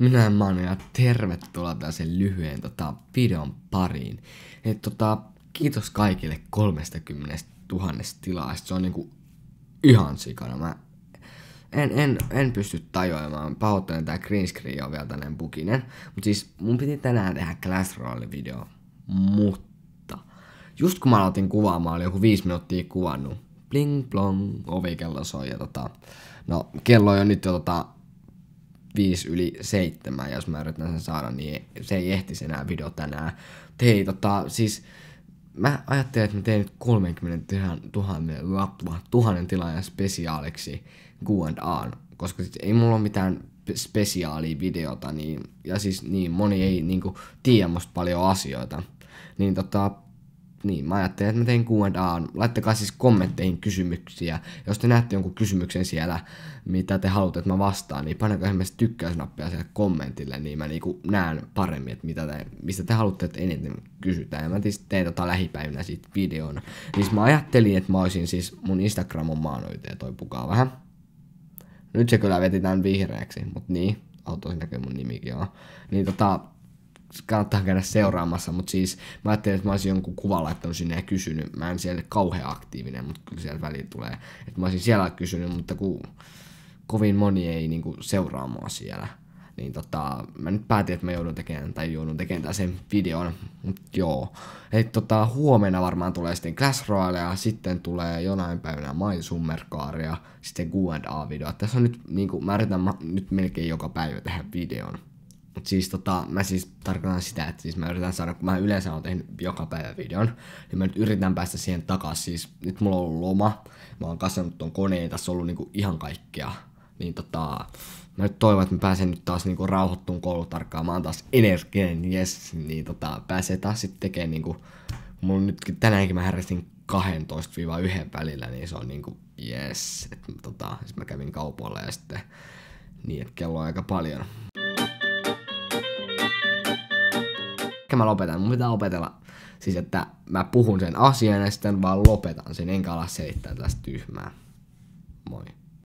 Minä en Manu ja tervetuloa tällaisen lyhyen tota, videon pariin. Et, tota, kiitos kaikille 30 000 tilaajasta. Se on niinku ihan sikana. Mä en, en, en pysty tajoamaan. Pahoittelen, tää green screen on vielä tällainen bukinen. Mut siis mun piti tänään tehdä Clash Royale-video. Mutta just kun mä aloitin kuvaamaan, oli joku 5 minuuttia kuvannut. Bling plong, ovikello soi ja tota... No, kello on jo nyt jo tota viisi yli seitsemän, jos mä yritän sen saada, niin se ei ehti enää video tänään. Mutta hei, tota, siis mä ajattelin, että mä teen nyt 30 000, 000 tilaajan spesiaaliksi Q&Aan, koska sit ei mulla ole mitään spesiaalia videota, niin, ja siis niin moni ei niinku tiedä musta paljon asioita. Niin tota, niin, mä ajattelin, että mä teen Q&A. Laittakaa siis kommentteihin kysymyksiä. Jos te näette jonkun kysymyksen siellä, mitä te haluatte, että mä vastaan, niin painakaa esimerkiksi tykkäysnappia siellä kommentille, niin mä niinku näen paremmin, että mitä te, mistä te haluatte, että eniten kysytään. Ja mä siis teen tota lähipäivinä siitä videon. Siis mä ajattelin, että mä olisin siis, mun Instagram on maanoitaja, toi pukaa vähän. Nyt se kyllä veti tämän vihreäksi, mutta niin, auto näkyy mun nimikin on. Niin tota, kannattaa käydä seuraamassa, mutta siis mä ajattelin, että mä olisin jonkun kuvan laittanut sinne ja kysynyt. Mä en siellä kauhean aktiivinen, mutta kyllä siellä väliin tulee. Että mä olisin siellä kysynyt, mutta kun kovin moni ei niinku seuraa mua siellä, niin tota, mä nyt päätin, että mä joudun tekemään, tai joudun tekemään sen videon, mut joo. Et tota, huomenna varmaan tulee sitten Clash ja sitten tulee jonain päivänä Car, Summerkaaria, sitten Q&A-videoa. Tässä on nyt, niinku, mä yritän ma- nyt melkein joka päivä tehdä videon. Mut siis tota, mä siis tarkoitan sitä, että siis mä yritän saada, kun mä yleensä oon tehnyt joka päivä videon, niin mä nyt yritän päästä siihen takas. Siis nyt mulla on ollut loma, mä oon kasvanut ton koneen, tässä on ollut niinku ihan kaikkea. Niin tota, mä nyt toivon, että mä pääsen nyt taas niinku rauhoittuun koulutarkkaan, mä oon taas energinen, yes, niin tota, pääsee taas sitten tekemään niinku, mulla nytkin tänäänkin mä härsin 12-1 välillä, niin se on niinku, yes, että tota, siis mä kävin kaupalla ja sitten niin, että kello on aika paljon. ehkä mä lopetan, mun pitää opetella siis, että mä puhun sen asian ja sitten vaan lopetan sen, enkä ala selittää tästä tyhmää. Moi.